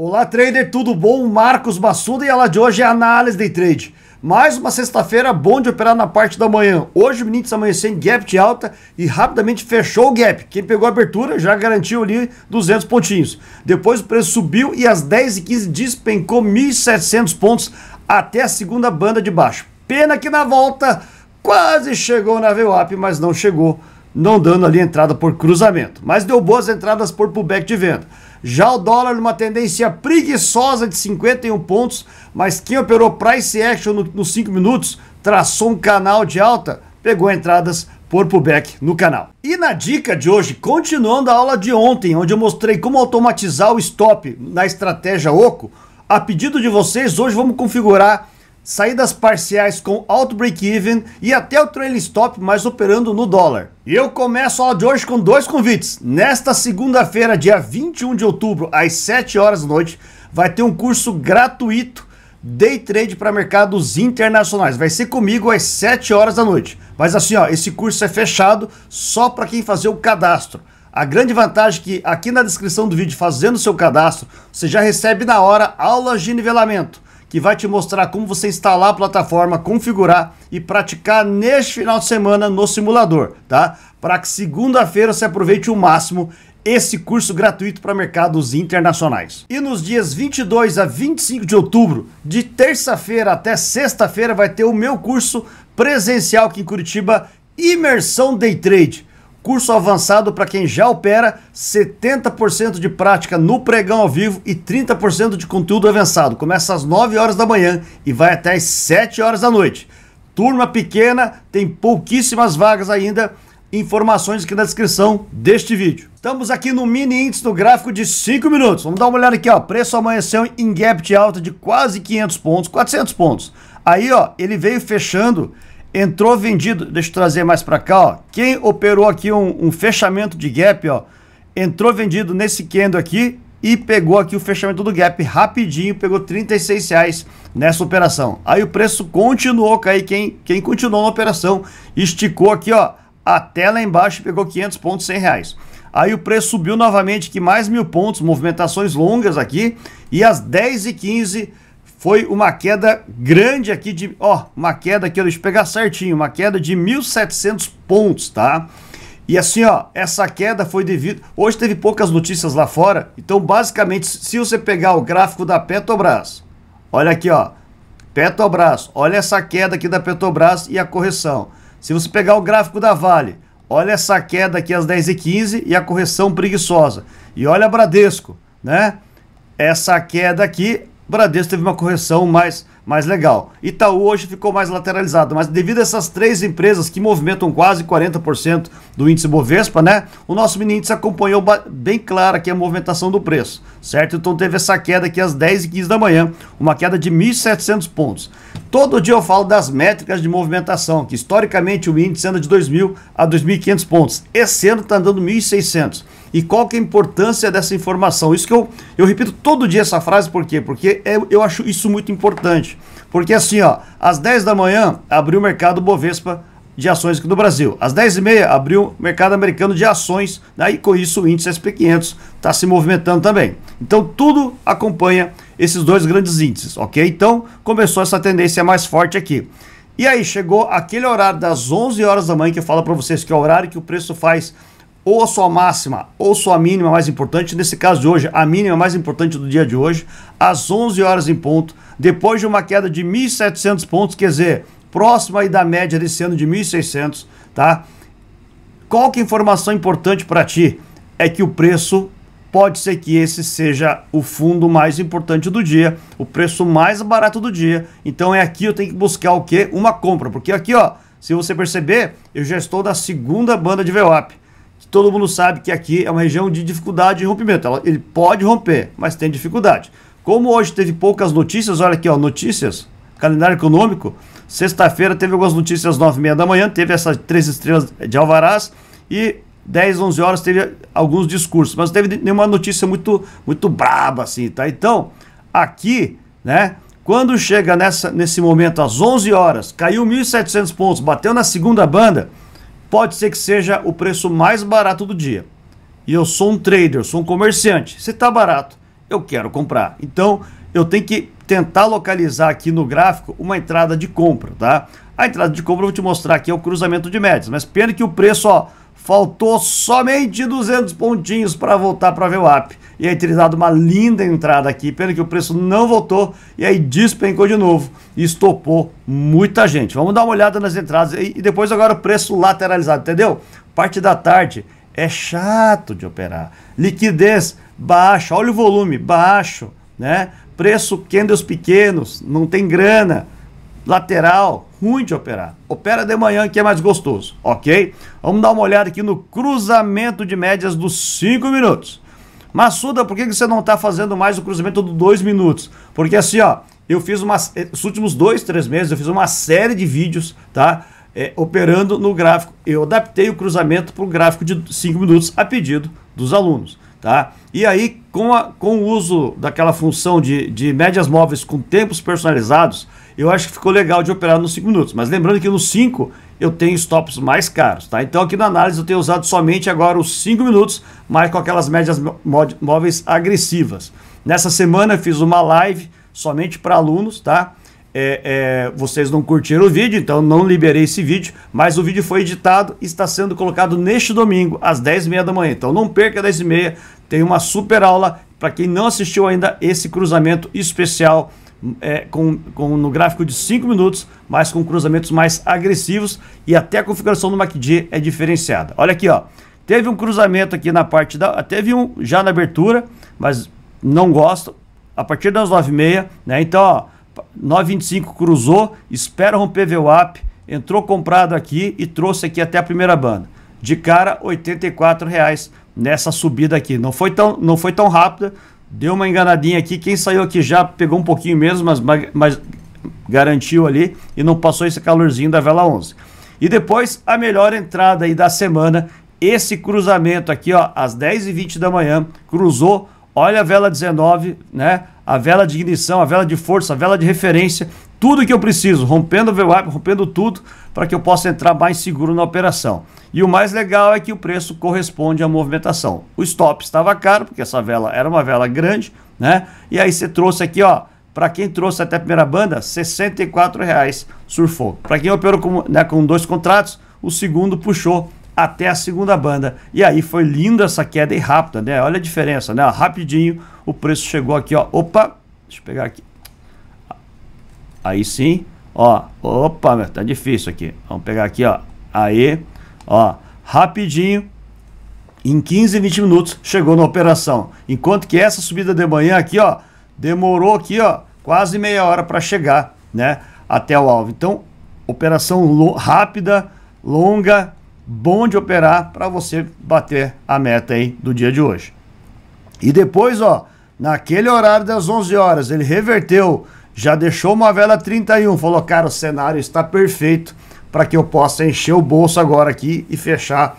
Olá, trader, tudo bom? Marcos Massuda e ela de hoje é análise de trade. Mais uma sexta-feira bom de operar na parte da manhã. Hoje o Minix amanheceu em gap de alta e rapidamente fechou o gap. Quem pegou a abertura já garantiu ali 200 pontinhos. Depois o preço subiu e às 10h15 despencou 1.700 pontos até a segunda banda de baixo. Pena que na volta quase chegou na VWAP, mas não chegou, não dando ali entrada por cruzamento. Mas deu boas entradas por pullback de venda. Já o dólar numa tendência preguiçosa de 51 pontos, mas quem operou price action no, nos 5 minutos traçou um canal de alta, pegou entradas por pullback no canal. E na dica de hoje, continuando a aula de ontem, onde eu mostrei como automatizar o stop na estratégia OCO, a pedido de vocês, hoje vamos configurar saídas parciais com alto break-even e até o trailing stop, mas operando no dólar. E eu começo a aula de hoje com dois convites. Nesta segunda-feira, dia 21 de outubro, às 7 horas da noite, vai ter um curso gratuito Day Trade para mercados internacionais. Vai ser comigo às 7 horas da noite. Mas assim, ó, esse curso é fechado só para quem fazer o cadastro. A grande vantagem é que aqui na descrição do vídeo, fazendo seu cadastro, você já recebe na hora aulas de nivelamento que vai te mostrar como você instalar a plataforma, configurar e praticar neste final de semana no simulador, tá? Para que segunda-feira você aproveite o máximo esse curso gratuito para mercados internacionais. E nos dias 22 a 25 de outubro, de terça-feira até sexta-feira, vai ter o meu curso presencial aqui em Curitiba, Imersão Day Trade Curso avançado para quem já opera, 70% de prática no pregão ao vivo e 30% de conteúdo avançado. Começa às 9 horas da manhã e vai até às 7 horas da noite. Turma pequena, tem pouquíssimas vagas ainda. Informações aqui na descrição deste vídeo. Estamos aqui no mini índice do gráfico de 5 minutos. Vamos dar uma olhada aqui, ó. Preço amanheceu em gap de alta de quase 500 pontos, 400 pontos. Aí, ó, ele veio fechando Entrou vendido, deixa eu trazer mais para cá, ó. Quem operou aqui um, um, fechamento de gap, ó, entrou vendido nesse candle aqui e pegou aqui o fechamento do gap rapidinho, pegou 36 reais nessa operação. Aí o preço continuou cair, quem, quem continuou na operação esticou aqui, ó, até lá embaixo pegou 500 pontos, 100 reais. Aí o preço subiu novamente que mais mil pontos, movimentações longas aqui, e às 10 e 15 foi uma queda grande aqui de, ó, uma queda que eu deixa eu pegar certinho, uma queda de 1700 pontos, tá? E assim, ó, essa queda foi devido. Hoje teve poucas notícias lá fora. Então, basicamente, se você pegar o gráfico da Petrobras, olha aqui, ó. Petrobras, olha essa queda aqui da Petrobras e a correção. Se você pegar o gráfico da Vale, olha essa queda aqui às 10h15 e a correção preguiçosa. E olha a Bradesco, né? Essa queda aqui, Bradesco teve uma correção mais, mais legal. Itaú hoje ficou mais lateralizado, mas devido a essas três empresas que movimentam quase 40% do índice Bovespa, né? O nosso mini índice acompanhou bem clara aqui a movimentação do preço, certo? Então teve essa queda aqui às 10h15 da manhã, uma queda de 1.700 pontos. Todo dia eu falo das métricas de movimentação, que historicamente o índice anda de 2.000 a 2.500 pontos. Esse ano está andando 1.600 e qual que é a importância dessa informação. Isso que eu, eu repito todo dia essa frase, por quê? Porque é, eu acho isso muito importante. Porque assim, ó, às 10 da manhã abriu o mercado Bovespa de ações aqui do Brasil. Às 10h30 abriu o mercado americano de ações, daí né? com isso o índice SP500 está se movimentando também. Então tudo acompanha esses dois grandes índices, ok? Então começou essa tendência mais forte aqui. E aí chegou aquele horário das 11 horas da manhã que eu falo para vocês que é o horário que o preço faz ou a sua máxima ou sua mínima mais importante, nesse caso de hoje, a mínima mais importante do dia de hoje, às 11 horas em ponto, depois de uma queda de 1.700 pontos, quer dizer, próxima aí da média desse ano de 1.600, tá? Qual que é a informação importante para ti? É que o preço pode ser que esse seja o fundo mais importante do dia, o preço mais barato do dia. Então é aqui eu tenho que buscar o quê? Uma compra, porque aqui, ó, se você perceber, eu já estou da segunda banda de VWAP que todo mundo sabe que aqui é uma região de dificuldade de rompimento. Ela, ele pode romper, mas tem dificuldade. Como hoje teve poucas notícias, olha aqui, ó, notícias, calendário econômico. Sexta-feira teve algumas notícias às 9h30 da manhã, teve essas três estrelas de Alvarás e 10, 11 horas teve alguns discursos, mas não teve nenhuma notícia muito muito braba assim, tá? Então, aqui, né, quando chega nessa, nesse momento às 11 horas, caiu 1.700 pontos, bateu na segunda banda, pode ser que seja o preço mais barato do dia. E eu sou um trader, sou um comerciante. Se está barato, eu quero comprar. Então, eu tenho que tentar localizar aqui no gráfico uma entrada de compra, tá? A entrada de compra eu vou te mostrar aqui é o cruzamento de médias, mas pena que o preço, ó, Faltou somente 200 pontinhos para voltar para a VWAP. E aí teria dado uma linda entrada aqui, pena que o preço não voltou e aí despencou de novo e estopou muita gente. Vamos dar uma olhada nas entradas e depois agora o preço lateralizado, entendeu? Parte da tarde é chato de operar. Liquidez baixa, olha o volume baixo, né? Preço candles pequenos, não tem grana Lateral, ruim de operar. Opera de manhã que é mais gostoso, ok? Vamos dar uma olhada aqui no cruzamento de médias dos 5 minutos. Massuda, por que você não está fazendo mais o cruzamento dos 2 minutos? Porque assim, ó, eu fiz umas. Eh, Os últimos dois, três meses, eu fiz uma série de vídeos, tá? É, operando no gráfico. Eu adaptei o cruzamento para o gráfico de 5 minutos a pedido dos alunos. Tá? E aí, com, a, com o uso daquela função de, de médias móveis com tempos personalizados, eu acho que ficou legal de operar nos 5 minutos. Mas lembrando que nos 5 eu tenho stops mais caros, tá? Então aqui na análise eu tenho usado somente agora os 5 minutos, mas com aquelas médias móveis agressivas. Nessa semana eu fiz uma live somente para alunos, tá? É, é, vocês não curtiram o vídeo, então não liberei esse vídeo, mas o vídeo foi editado e está sendo colocado neste domingo, às 10h30 da manhã. Então não perca 10h30, tem uma super aula para quem não assistiu ainda esse cruzamento especial é, com, com, no gráfico de 5 minutos, mas com cruzamentos mais agressivos e até a configuração do MACD é diferenciada. Olha aqui, ó. Teve um cruzamento aqui na parte da. Ah, teve um já na abertura, mas não gosto. A partir das 9h30, né? Então, ó, 9,25 cruzou, espera romper VWAP, entrou comprado aqui e trouxe aqui até a primeira banda. De cara, R$ 84 reais nessa subida aqui. Não foi tão, não foi tão rápida, Deu uma enganadinha aqui. Quem saiu aqui já pegou um pouquinho mesmo, mas, mas garantiu ali e não passou esse calorzinho da vela 11. E depois, a melhor entrada aí da semana, esse cruzamento aqui, ó, às 10h20 da manhã, cruzou, olha a vela 19, né? A vela de ignição, a vela de força, a vela de referência tudo que eu preciso, rompendo o VWAP, rompendo tudo, para que eu possa entrar mais seguro na operação. E o mais legal é que o preço corresponde à movimentação. O stop estava caro, porque essa vela era uma vela grande, né? E aí você trouxe aqui, ó, para quem trouxe até a primeira banda, R$ surfou. Para quem operou com, né, com dois contratos, o segundo puxou até a segunda banda. E aí foi linda essa queda e rápida, né? Olha a diferença, né? Rapidinho o preço chegou aqui, ó. Opa, deixa eu pegar aqui. Aí sim, ó. Opa, tá difícil aqui. Vamos pegar aqui, ó. Aí, ó. Rapidinho. Em 15, 20 minutos chegou na operação. Enquanto que essa subida de manhã aqui, ó, demorou aqui, ó, quase meia hora para chegar, né, até o alvo. Então, operação rápida, longa, bom de operar para você bater a meta aí do dia de hoje. E depois, ó, naquele horário das 11 horas, ele reverteu já deixou uma vela 31, falou, cara, o cenário está perfeito para que eu possa encher o bolso agora aqui e fechar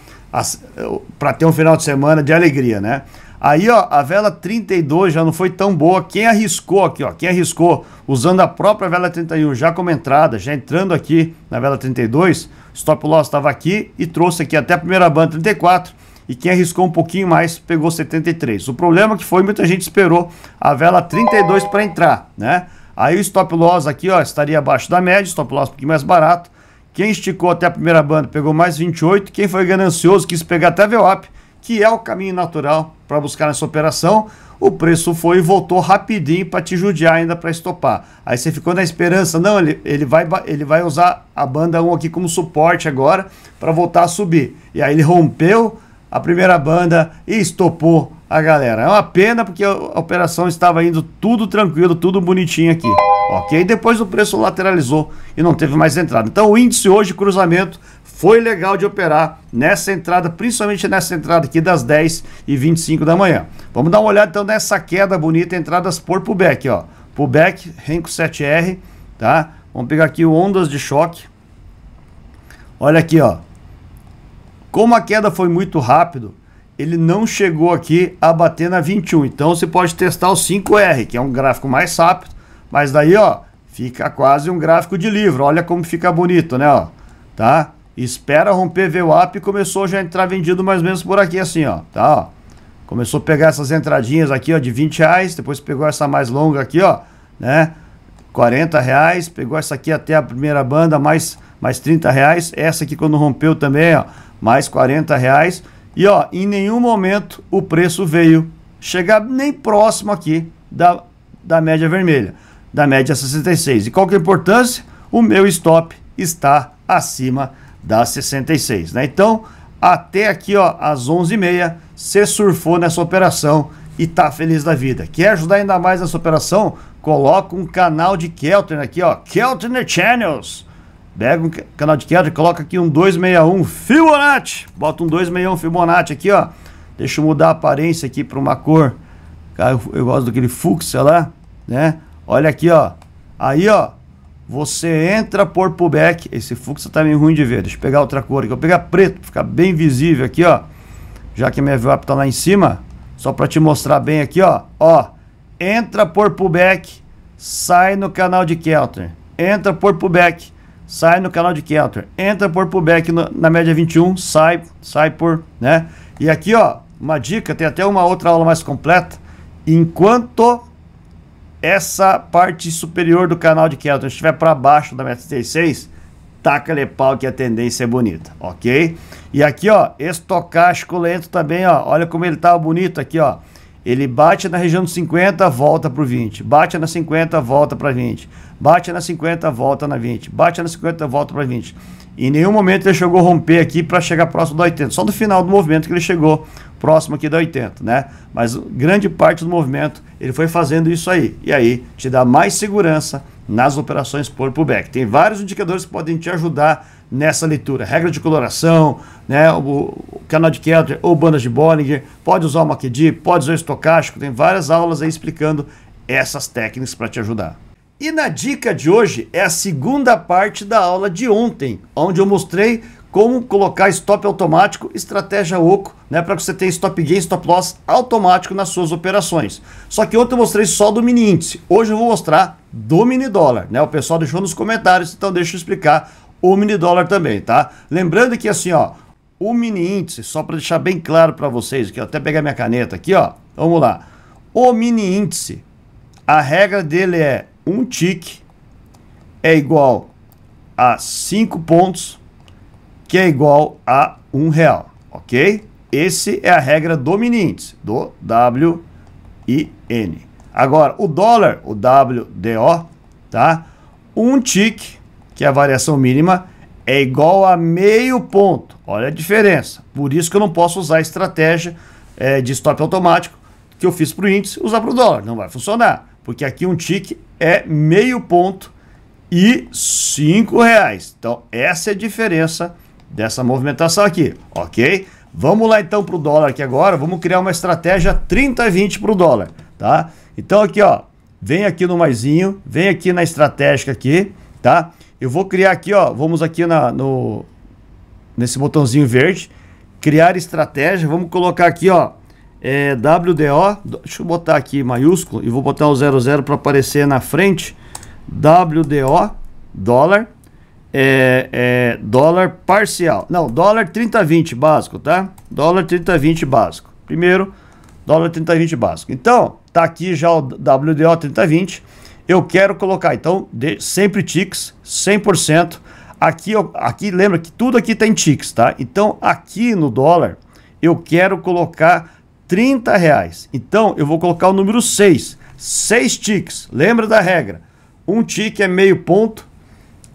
para ter um final de semana de alegria, né? Aí, ó, a vela 32 já não foi tão boa. Quem arriscou aqui, ó, quem arriscou usando a própria vela 31 já como entrada, já entrando aqui na vela 32, stop loss estava aqui e trouxe aqui até a primeira banda 34. E quem arriscou um pouquinho mais pegou 73. O problema é que foi muita gente esperou a vela 32 para entrar, né? Aí o stop loss aqui, ó, estaria abaixo da média, stop loss um pouquinho mais barato. Quem esticou até a primeira banda pegou mais 28. Quem foi ganancioso quis pegar até VWAP, que é o caminho natural para buscar nessa operação. O preço foi e voltou rapidinho para te judiar ainda para estopar. Aí você ficou na esperança, não, ele, ele, vai, ele vai usar a banda 1 aqui como suporte agora para voltar a subir. E aí ele rompeu a primeira banda e estopou a galera. É uma pena porque a operação estava indo tudo tranquilo, tudo bonitinho aqui. Ok? Depois o preço lateralizou e não teve mais entrada. Então o índice hoje, cruzamento, foi legal de operar nessa entrada, principalmente nessa entrada aqui das 10 e 25 da manhã. Vamos dar uma olhada então nessa queda bonita, entradas por pullback, ó. Pullback, Renko 7R, tá? Vamos pegar aqui o ondas de choque. Olha aqui, ó. Como a queda foi muito rápido, ele não chegou aqui a bater na 21. Então você pode testar o 5R, que é um gráfico mais rápido, mas daí, ó, fica quase um gráfico de livro. Olha como fica bonito, né, ó. Tá? Espera romper VWAP e começou já a entrar vendido mais ou menos por aqui assim, ó, tá, ó. Começou a pegar essas entradinhas aqui, ó, de 20 reais, depois pegou essa mais longa aqui, ó, né? 40 reais, pegou essa aqui até a primeira banda, mais, mais 30 reais, essa aqui quando rompeu também, ó, mais 40 reais, e ó, em nenhum momento o preço veio chegar nem próximo aqui da, da média vermelha, da média 66. E qual que é a importância? O meu stop está acima da 66, né? Então, até aqui, ó, às 11h30, você surfou nessa operação e tá feliz da vida. Quer ajudar ainda mais nessa operação? Coloca um canal de Keltner aqui, ó, Keltner Channels Pega um canal de queda e coloca aqui um 261 Fibonacci. Bota um 261 Fibonacci aqui, ó. Deixa eu mudar a aparência aqui para uma cor. Cara, eu gosto daquele fúcsia lá, né? Olha aqui, ó. Aí, ó. Você entra por pullback. Esse fúcsia tá meio ruim de ver. Deixa eu pegar outra cor aqui. vou pegar preto, ficar bem visível aqui, ó. Já que a minha VWAP tá lá em cima. Só para te mostrar bem aqui, ó. Ó. Entra por pullback. Sai no canal de Kelter. Entra por pullback sai no canal de Keltner. entra por pullback no, na média 21, sai, sai por, né? E aqui, ó, uma dica, tem até uma outra aula mais completa, enquanto essa parte superior do canal de Keltner estiver para baixo da média 36, taca-lhe pau que a tendência é bonita, ok? E aqui, ó, estocástico lento também, ó, olha como ele tava tá bonito aqui, ó, ele bate na região dos 50, volta para o 20. Bate na 50, volta para 20. Bate na 50, volta na 20. Bate na 50, volta para 20. E em nenhum momento ele chegou a romper aqui para chegar próximo da 80. Só no final do movimento que ele chegou próximo aqui da 80, né? Mas grande parte do movimento ele foi fazendo isso aí. E aí te dá mais segurança nas operações por pullback. Tem vários indicadores que podem te ajudar nessa leitura. Regra de coloração, né, o, o canal de Kelter ou bandas de Bollinger, pode usar o MacD, pode usar o estocástico, tem várias aulas aí explicando essas técnicas para te ajudar. E na dica de hoje é a segunda parte da aula de ontem, onde eu mostrei como colocar stop automático, estratégia oco, né, para que você tenha stop gain, stop loss automático nas suas operações. Só que ontem eu mostrei só do mini índice, hoje eu vou mostrar do mini dólar, né? O pessoal deixou nos comentários, então deixa eu explicar o mini dólar também, tá? Lembrando que assim, ó, o mini índice, só para deixar bem claro para vocês, que eu até pegar minha caneta aqui, ó. Vamos lá. O mini índice, a regra dele é um tique é igual a 5 pontos, que é igual a um real, ok? Esse é a regra do mini índice, do WIN. Agora, o dólar, o WDO, tá? Um tique que a variação mínima é igual a meio ponto. Olha a diferença. Por isso que eu não posso usar a estratégia é, de stop automático que eu fiz para o índice, usar para o dólar. Não vai funcionar, porque aqui um tique é meio ponto e cinco reais. Então essa é a diferença dessa movimentação aqui, ok? Vamos lá então para o dólar aqui agora, vamos criar uma estratégia 30-20 para o dólar, tá? Então aqui ó, vem aqui no maisinho, vem aqui na estratégica aqui, tá? Eu vou criar aqui, ó, vamos aqui na, no, nesse botãozinho verde, criar estratégia, vamos colocar aqui, ó, é, WDO, deixa eu botar aqui maiúsculo e vou botar o 00 para aparecer na frente, WDO, dólar, é, é, dólar parcial, não, dólar 3020 básico, tá? Dólar 3020 básico, primeiro, dólar 3020 básico. Então, tá aqui já o WDO 3020, eu quero colocar. Então, de, sempre ticks, 100%. Aqui, aqui, lembra que tudo aqui tem tá ticks, tá? Então, aqui no dólar, eu quero colocar 30 reais. Então, eu vou colocar o número 6. 6 ticks. Lembra da regra? Um tique é meio ponto,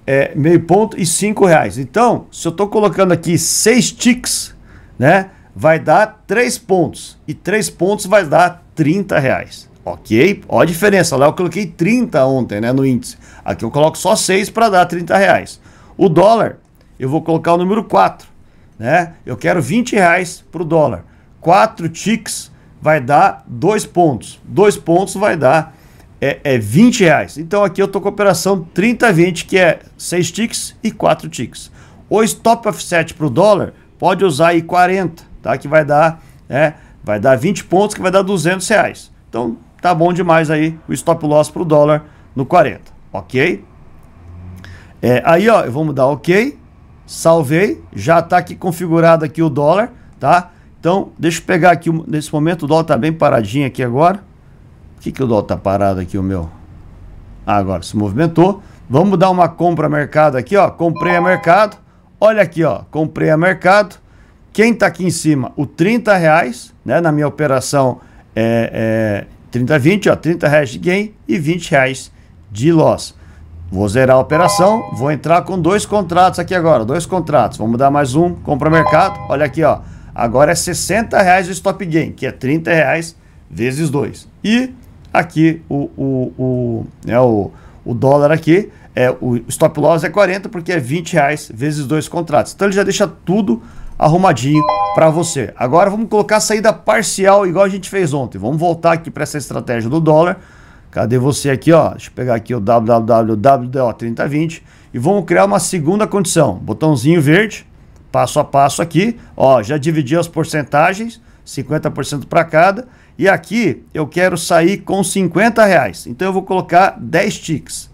é meio ponto e 5 reais. Então, se eu estou colocando aqui 6 ticks, né? Vai dar 3 pontos. E 3 pontos vai dar 30 reais. Ok? olha a diferença. Lá eu coloquei 30 ontem, né? No índice. Aqui eu coloco só 6 para dar 30 reais. O dólar, eu vou colocar o número 4. Né? Eu quero 20 reais para o dólar. 4 ticks vai dar 2 pontos. 2 pontos vai dar é, é 20 reais. Então aqui eu estou com a operação 30-20, que é 6 ticks e 4 ticks. O stop offset para o dólar pode usar aí 40, tá? que vai dar, né? vai dar 20 pontos, que vai dar 200 reais. Então tá bom demais aí o stop loss para o dólar no 40, ok? É, aí, ó, eu vou mudar ok, salvei, já tá aqui configurado aqui o dólar, tá? Então, deixa eu pegar aqui, nesse momento o dólar tá bem paradinho aqui agora. Por que, que o dólar tá parado aqui, o meu? Ah, agora se movimentou. Vamos dar uma compra mercado aqui, ó. Comprei a mercado. Olha aqui, ó. Comprei a mercado. Quem tá aqui em cima? O 30 reais, né? Na minha operação é, é 30-20, ó, 30 reais de gain e 20 reais de loss. Vou zerar a operação, vou entrar com dois contratos aqui agora, dois contratos. Vamos dar mais um, compra mercado, olha aqui, ó. Agora é 60 reais o stop gain, que é 30 reais vezes 2. E aqui o, o, o, né, o, o dólar aqui, é, o stop loss é 40 porque é 20 reais vezes dois contratos. Então ele já deixa tudo arrumadinho para você. Agora vamos colocar a saída parcial igual a gente fez ontem. Vamos voltar aqui para essa estratégia do dólar. Cadê você aqui, ó? Deixa eu pegar aqui o WWWWDO3020 e vamos criar uma segunda condição. Botãozinho verde, passo a passo aqui, ó, já dividi as porcentagens, 50% para cada, e aqui eu quero sair com 50 reais. Então eu vou colocar 10 ticks.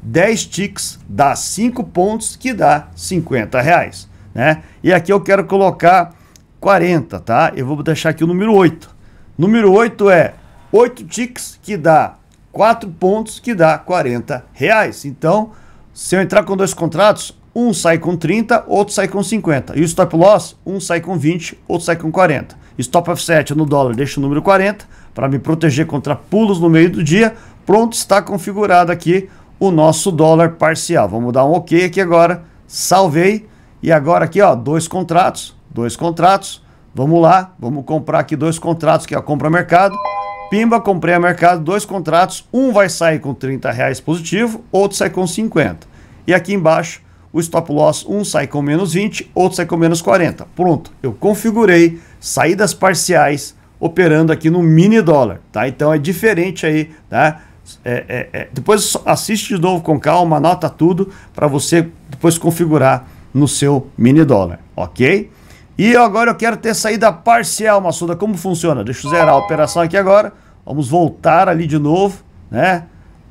10 ticks dá 5 pontos, que dá 50 reais né? E aqui eu quero colocar 40, tá? Eu vou deixar aqui o número 8. Número 8 é 8 ticks que dá 4 pontos que dá 40 reais. Então, se eu entrar com dois contratos, um sai com 30, outro sai com 50. E o stop loss, um sai com 20, outro sai com 40. Stop offset é no dólar, deixa o número 40 para me proteger contra pulos no meio do dia. Pronto, está configurado aqui o nosso dólar parcial. Vamos dar um OK aqui agora. Salvei. E agora aqui, ó, dois contratos, dois contratos. Vamos lá, vamos comprar aqui dois contratos que é a compra mercado. Pimba, comprei a mercado, dois contratos. Um vai sair com 30 reais positivo, outro sai com 50. E aqui embaixo, o stop loss, um sai com menos 20, outro sai com menos 40. Pronto, eu configurei saídas parciais operando aqui no mini dólar, tá? Então é diferente aí, tá? É, é, é. Depois assiste de novo com calma, anota tudo para você depois configurar no seu mini dólar, ok? E agora eu quero ter saída parcial, Massuda. Como funciona? Deixa eu zerar a operação aqui agora. Vamos voltar ali de novo, né?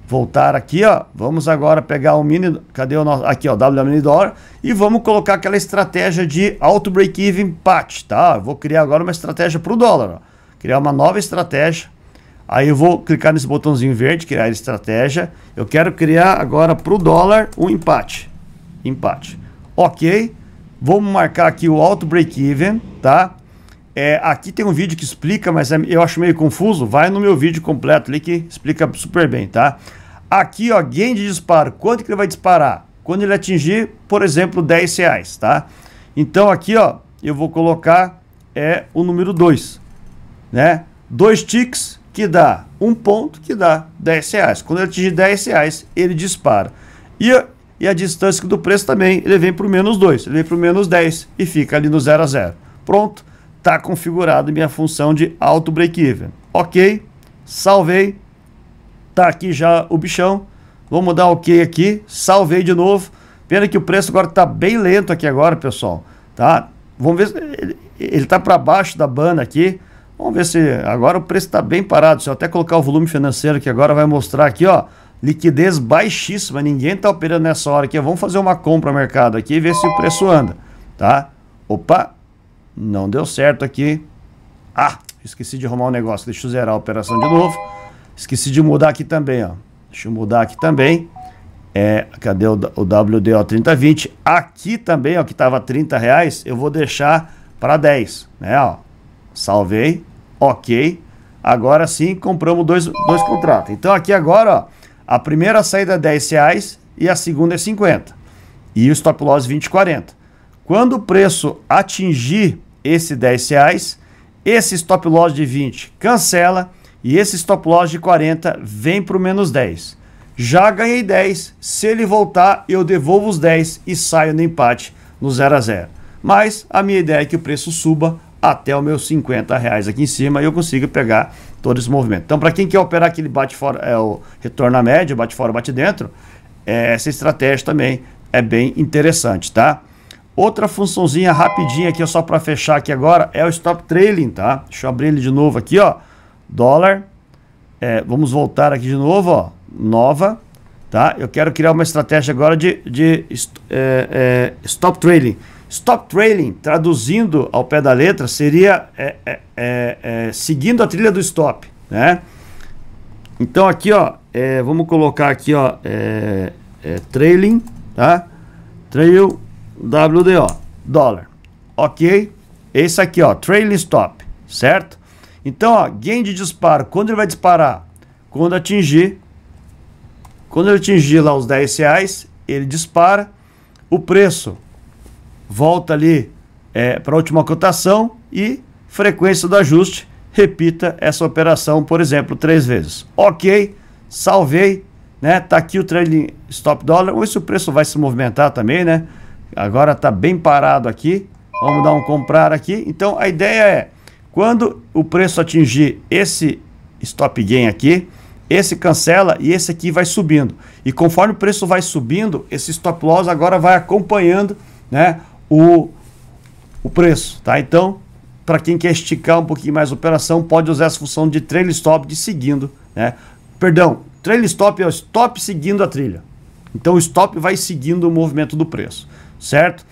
Voltar aqui, ó. Vamos agora pegar o mini... Cadê o nosso... Aqui, ó, W mini dólar. E vamos colocar aquela estratégia de auto break-even empate, tá? Eu vou criar agora uma estratégia para o dólar, ó. Criar uma nova estratégia. Aí eu vou clicar nesse botãozinho verde, criar estratégia. Eu quero criar agora para o dólar um empate. Empate. Ok, vamos marcar aqui o auto break-even, tá? É, aqui tem um vídeo que explica, mas é, eu acho meio confuso. Vai no meu vídeo completo ali que explica super bem, tá? Aqui, ó, gain de disparo. Quanto que ele vai disparar? Quando ele atingir, por exemplo, 10 reais, tá? Então aqui, ó, eu vou colocar é o número 2, né? Dois ticks que dá um ponto, que dá 10 reais. Quando ele atingir 10 reais, ele dispara. E e a distância do preço também, ele vem para o menos 2, ele vem para o menos 10 e fica ali no 0 a 0. Pronto, está configurada minha função de auto break-even. Ok, salvei, tá aqui já o bichão, vamos dar ok aqui, salvei de novo. Pena que o preço agora está bem lento aqui agora, pessoal, tá? Vamos ver, se ele está para baixo da banda aqui, vamos ver se agora o preço está bem parado, se eu até colocar o volume financeiro que agora vai mostrar aqui, ó, liquidez baixíssima, ninguém está operando nessa hora aqui. Vamos fazer uma compra no mercado aqui e ver se o preço anda, tá? Opa, não deu certo aqui. Ah, esqueci de arrumar o um negócio, deixa eu zerar a operação de novo. Esqueci de mudar aqui também, ó. Deixa eu mudar aqui também. É, cadê o, o WDO 3020? Aqui também, ó, que estava 30 reais, eu vou deixar para 10, né, ó. Salvei, ok. Agora sim, compramos dois, dois contratos. Então aqui agora, ó, a primeira saída é 10 reais e a segunda é 50. E o stop loss 20, Quando o preço atingir esse 10 reais, esse stop loss de 20 cancela e esse stop loss de 40 vem para o menos 10. Já ganhei 10, se ele voltar eu devolvo os 10 e saio no empate no 0 a 0. Mas a minha ideia é que o preço suba até os meus 50 reais aqui em cima e eu consiga pegar todo esse movimento. Então, para quem quer operar aquele bate fora, é o retorno à média, bate fora, bate dentro, é, essa estratégia também é bem interessante, tá? Outra funçãozinha rapidinha aqui, só para fechar aqui agora, é o stop trailing, tá? Deixa eu abrir ele de novo aqui, ó. Dólar. É, vamos voltar aqui de novo, ó. Nova, tá? Eu quero criar uma estratégia agora de, de é, é stop trailing. Stop trailing, traduzindo ao pé da letra, seria é é, é, é, seguindo a trilha do stop, né? Então aqui, ó, é, vamos colocar aqui, ó, trailing, tá? Trail WDO, dólar. Ok? Esse aqui, ó, trailing stop, certo? Então, ó, gain de disparo, quando ele vai disparar? Quando atingir, quando ele atingir lá os 10 reais, ele dispara. O preço, volta ali é, para a última cotação e frequência do ajuste, repita essa operação, por exemplo, três vezes. Ok, salvei, né? Tá aqui o trailing stop dollar, ou se o preço vai se movimentar também, né? Agora tá bem parado aqui, vamos dar um comprar aqui. Então a ideia é, quando o preço atingir esse stop gain aqui, esse cancela e esse aqui vai subindo. E conforme o preço vai subindo, esse stop loss agora vai acompanhando, né? o, o preço, tá? Então, para quem quer esticar um pouquinho mais a operação, pode usar essa função de trail stop de seguindo, né? Perdão, trail stop é o stop seguindo a trilha. Então o stop vai seguindo o movimento do preço, certo?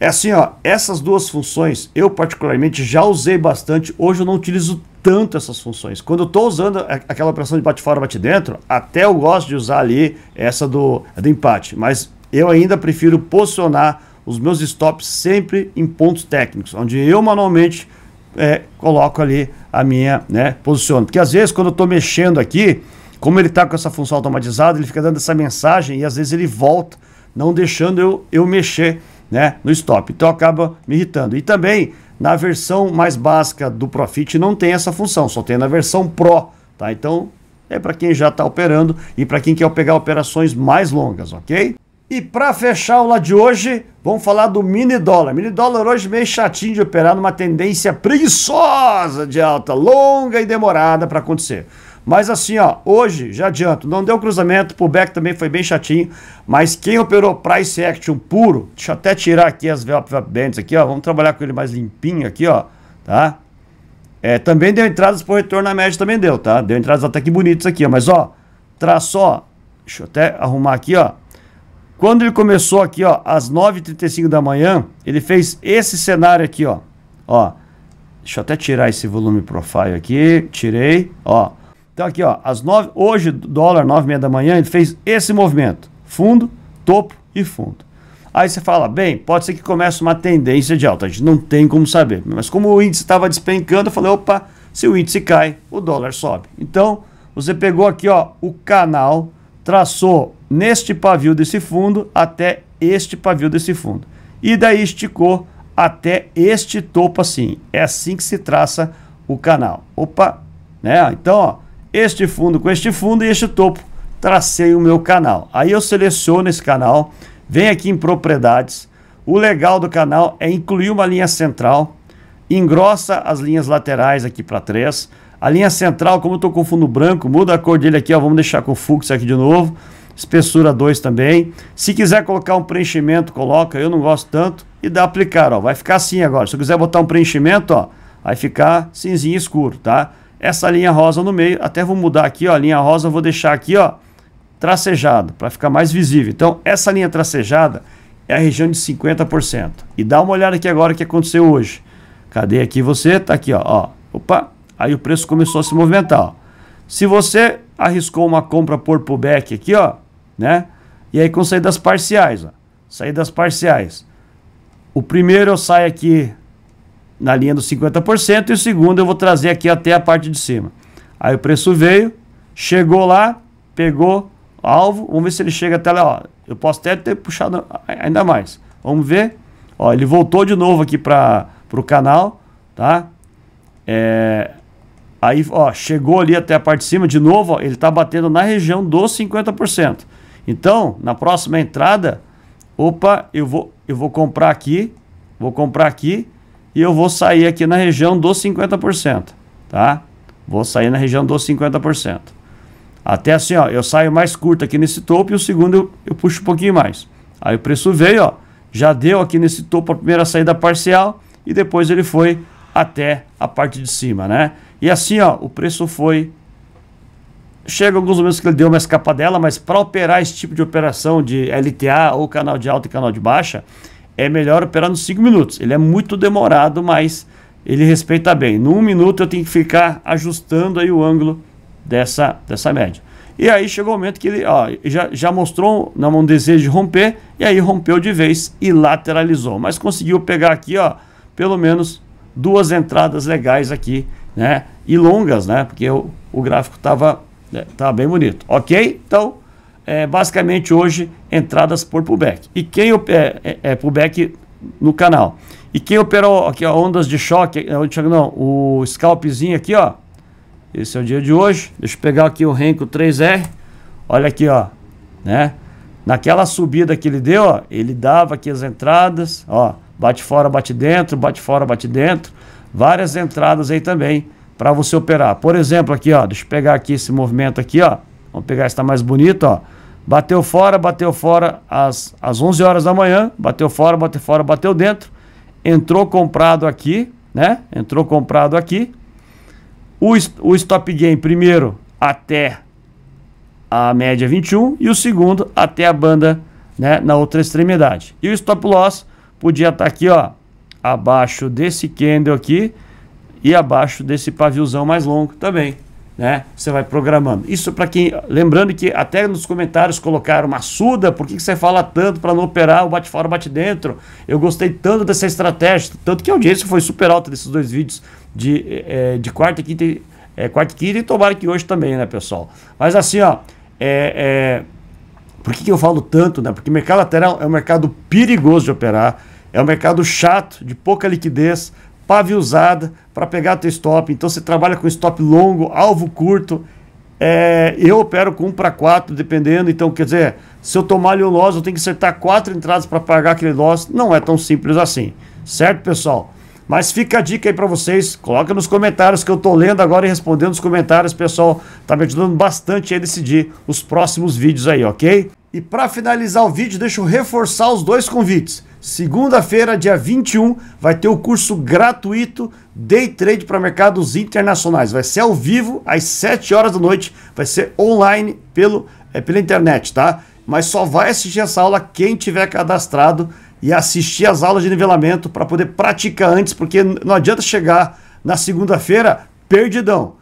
É assim, ó, essas duas funções eu particularmente já usei bastante, hoje eu não utilizo tanto essas funções. Quando eu estou usando aquela operação de bate fora, bate dentro, até eu gosto de usar ali essa do, do empate, mas eu ainda prefiro posicionar os meus stops sempre em pontos técnicos, onde eu manualmente é, coloco ali a minha, né, posiciono. Porque às vezes quando eu estou mexendo aqui, como ele está com essa função automatizada, ele fica dando essa mensagem e às vezes ele volta, não deixando eu, eu mexer né, no stop. Então acaba me irritando. E também na versão mais básica do Profit não tem essa função, só tem na versão Pro. Tá? Então é para quem já está operando e para quem quer pegar operações mais longas, ok? E para fechar a aula de hoje, vamos falar do mini dólar. Mini dólar hoje meio chatinho de operar numa tendência preguiçosa de alta, longa e demorada para acontecer. Mas assim, ó, hoje, já adianto, não deu cruzamento, pullback também foi bem chatinho, mas quem operou price action puro, deixa eu até tirar aqui as velp bands aqui, ó, vamos trabalhar com ele mais limpinho aqui, ó, tá? É, também deu entradas por retorno na média, também deu, tá? Deu entradas até que bonitas aqui, ó, mas ó, traço, ó, deixa eu até arrumar aqui, ó, quando ele começou aqui, ó, às 9h35 da manhã, ele fez esse cenário aqui, ó. Ó, deixa eu até tirar esse volume profile aqui, tirei, ó. Então aqui, ó, às 9, hoje, dólar, 9h30 da manhã, ele fez esse movimento. Fundo, topo e fundo. Aí você fala, bem, pode ser que comece uma tendência de alta, a gente não tem como saber. Mas como o índice estava despencando, eu falei, opa, se o índice cai, o dólar sobe. Então, você pegou aqui, ó, o canal, traçou neste pavio desse fundo até este pavio desse fundo. E daí esticou até este topo assim. É assim que se traça o canal. Opa, né? Então, ó, este fundo com este fundo e este topo, tracei o meu canal. Aí eu seleciono esse canal, venho aqui em propriedades. O legal do canal é incluir uma linha central, engrossa as linhas laterais aqui para três. A linha central, como eu estou com fundo branco, muda a cor dele aqui, ó, vamos deixar com fluxo aqui de novo espessura 2 também. Se quiser colocar um preenchimento, coloca, eu não gosto tanto, e dá aplicar, ó, vai ficar assim agora. Se eu quiser botar um preenchimento, ó, vai ficar cinzinho escuro, tá? Essa linha rosa no meio, até vou mudar aqui, ó, a linha rosa vou deixar aqui, ó, tracejado, para ficar mais visível. Então, essa linha tracejada é a região de 50%. E dá uma olhada aqui agora o que aconteceu hoje. Cadê aqui você? Tá aqui, ó, ó. Opa, aí o preço começou a se movimentar, ó. Se você arriscou uma compra por pullback aqui, ó, né? E aí com saídas parciais, ó. Saídas parciais. O primeiro eu saio aqui na linha dos 50% e o segundo eu vou trazer aqui até a parte de cima. Aí o preço veio, chegou lá, pegou alvo, vamos ver se ele chega até lá, ó. Eu posso até ter puxado ainda mais. Vamos ver. Ó, ele voltou de novo aqui para o canal, tá? É, aí, ó, chegou ali até a parte de cima de novo, ó, ele tá batendo na região dos 50%. Então, na próxima entrada, opa, eu vou, eu vou comprar aqui, vou comprar aqui e eu vou sair aqui na região dos 50%, tá? Vou sair na região dos 50%. Até assim, ó, eu saio mais curto aqui nesse topo e o segundo eu, eu puxo um pouquinho mais. Aí o preço veio, ó, já deu aqui nesse topo a primeira saída parcial e depois ele foi até a parte de cima, né? E assim, ó, o preço foi Chega alguns momentos que ele deu uma escapadela, mas para operar esse tipo de operação de LTA ou canal de alta e canal de baixa, é melhor operar nos 5 minutos. Ele é muito demorado, mas ele respeita bem. No 1 minuto eu tenho que ficar ajustando aí o ângulo dessa, dessa média. E aí chegou o momento que ele ó, já, já mostrou na mão um desejo de romper, e aí rompeu de vez e lateralizou. Mas conseguiu pegar aqui, ó, pelo menos duas entradas legais aqui, né? E longas, né? Porque o, o gráfico estava né? Tá bem bonito. Ok? Então, é, basicamente hoje, entradas por pullback. E quem opera, é, é, é, pullback no canal. E quem operou aqui, ó, ondas de choque, é, não, o scalpzinho aqui, ó. Esse é o dia de hoje. Deixa eu pegar aqui o Renko 3R. Olha aqui, ó, né? Naquela subida que ele deu, ó, ele dava aqui as entradas, ó, bate fora, bate dentro, bate fora, bate dentro. Várias entradas aí também para você operar. Por exemplo, aqui, ó, deixa eu pegar aqui esse movimento aqui, ó. Vamos pegar esse tá mais bonito, ó. Bateu fora, bateu fora às, às 11 horas da manhã, bateu fora, bateu fora, bateu dentro. Entrou comprado aqui, né? Entrou comprado aqui. O, o stop gain primeiro até a média 21 e o segundo até a banda, né, na outra extremidade. E o stop loss podia estar tá aqui, ó, abaixo desse candle aqui e abaixo desse paviozão mais longo também. Né? Você vai programando. Isso para quem. Lembrando que até nos comentários colocaram suda, por que, você fala tanto para não operar o bate fora, bate dentro? Eu gostei tanto dessa estratégia, tanto que a audiência foi super alta desses dois vídeos de, é, de quarta, quinta, é, quarta e quinta, e tomara que hoje também, né, pessoal? Mas assim, ó, é, é, por que, que eu falo tanto, né? Porque mercado lateral é um mercado perigoso de operar, é um mercado chato, de pouca liquidez, pave para pegar teu stop. Então você trabalha com stop longo, alvo curto. É, eu opero com 1 para 4, dependendo. Então, quer dizer, se eu tomar ali um loss, eu tenho que acertar quatro entradas para pagar aquele loss. Não é tão simples assim. Certo, pessoal? Mas fica a dica aí para vocês. Coloca nos comentários que eu tô lendo agora e respondendo os comentários, pessoal. Tá me ajudando bastante a decidir os próximos vídeos aí, ok? E para finalizar o vídeo, deixa eu reforçar os dois convites. Segunda-feira, dia 21, vai ter o curso gratuito Day Trade para mercados internacionais. Vai ser ao vivo às 7 horas da noite, vai ser online pelo é, pela internet, tá? Mas só vai assistir essa aula quem tiver cadastrado e assistir as aulas de nivelamento para poder praticar antes, porque não adianta chegar na segunda-feira perdidão.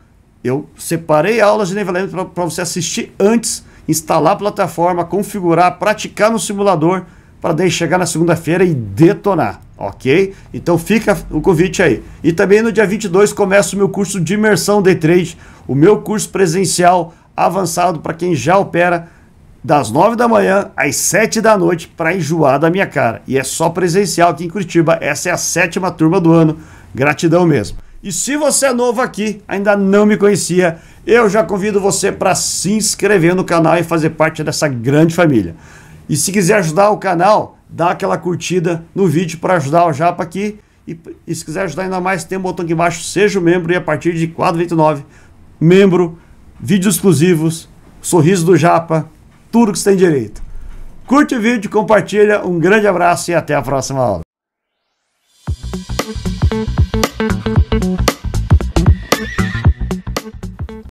Eu separei aulas de nivelamento para você assistir antes instalar a plataforma, configurar, praticar no simulador para daí chegar na segunda-feira e detonar, ok? Então fica o convite aí. E também no dia 22 começa o meu curso de imersão day trade, o meu curso presencial avançado para quem já opera das 9 da manhã às 7 da noite para enjoar da minha cara. E é só presencial aqui em Curitiba. Essa é a sétima turma do ano. Gratidão mesmo. E se você é novo aqui, ainda não me conhecia, eu já convido você para se inscrever no canal e fazer parte dessa grande família. E se quiser ajudar o canal, dá aquela curtida no vídeo para ajudar o Japa aqui. E, e, se quiser ajudar ainda mais, tem um botão aqui embaixo, seja um membro e a partir de 4,29, membro, vídeos exclusivos, sorriso do Japa, tudo que você tem direito. Curte o vídeo, compartilha, um grande abraço e até a próxima aula.